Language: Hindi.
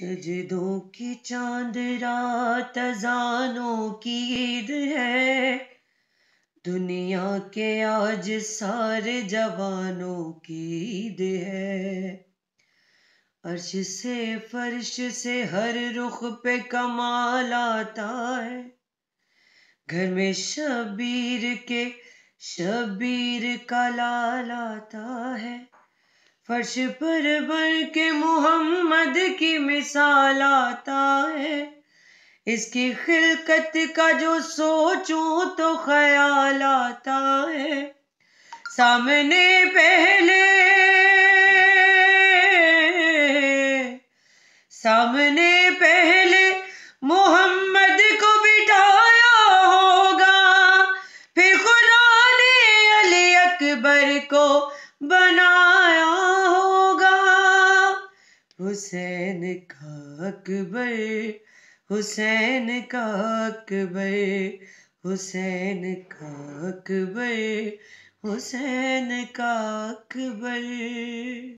सजदों की चांद रात अजानों की ईद है दुनिया के आज सारे जवानों की ईद है अर्श से फर्श से हर रुख पे कमाल आता है घर में शबीर के शबीर का लाल आता है फर्श पर बन के मोहम्मद दामाद की मिसाल आता है इसकी खिलकत का जो सोचूं तो ख्याल आता है सामने पहले सामने पहले मोहम्मद को बिठाया होगा फिर खुदा ने अली अकबर को बना हुसैन का अकबर हुसैन का अकबर हुसैन का अकबर हुसैन का अकबर